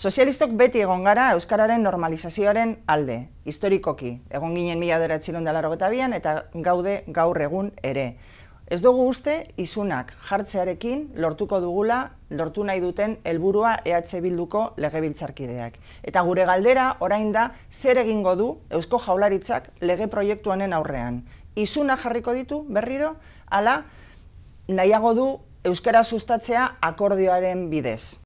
Sozialistok beti egon gara Euskararen normalizazioaren alde, historikoki, egon ginen mila dara dela eta gaude gaur egun ere. Ez dugu uste, izunak jartzearekin lortuko dugula lortu nahi duten helburua EH Bilduko legebiltzarkideak. Eta gure galdera orain da zer egingo du Eusko Jaularitzak lege proiektu honen aurrean. Izuna jarriko ditu berriro, ala nahiago du Euskara sustatzea akordioaren bidez.